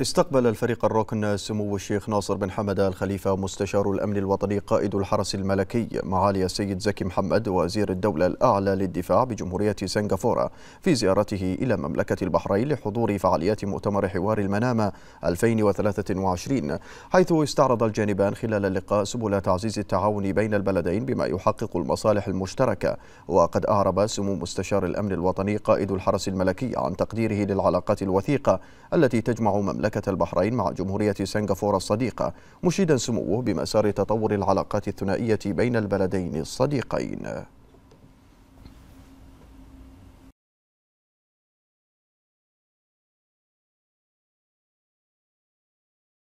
استقبل الفريق الركن سمو الشيخ ناصر بن حمد الخليفة مستشار الأمن الوطني قائد الحرس الملكي معالي السيد زكي محمد وزير الدولة الأعلى للدفاع بجمهورية سنغافورة في زيارته إلى مملكة البحرين لحضور فعاليات مؤتمر حوار المنامة 2023 حيث استعرض الجانبان خلال اللقاء سبل تعزيز التعاون بين البلدين بما يحقق المصالح المشتركة وقد أعرب سمو مستشار الأمن الوطني قائد الحرس الملكي عن تقديره للعلاقات الوثيقة التي تجمع مملكة مملكة البحرين مع جمهورية سنغافورة الصديقة مشيدا سموه بمسار تطور العلاقات الثنائية بين البلدين الصديقين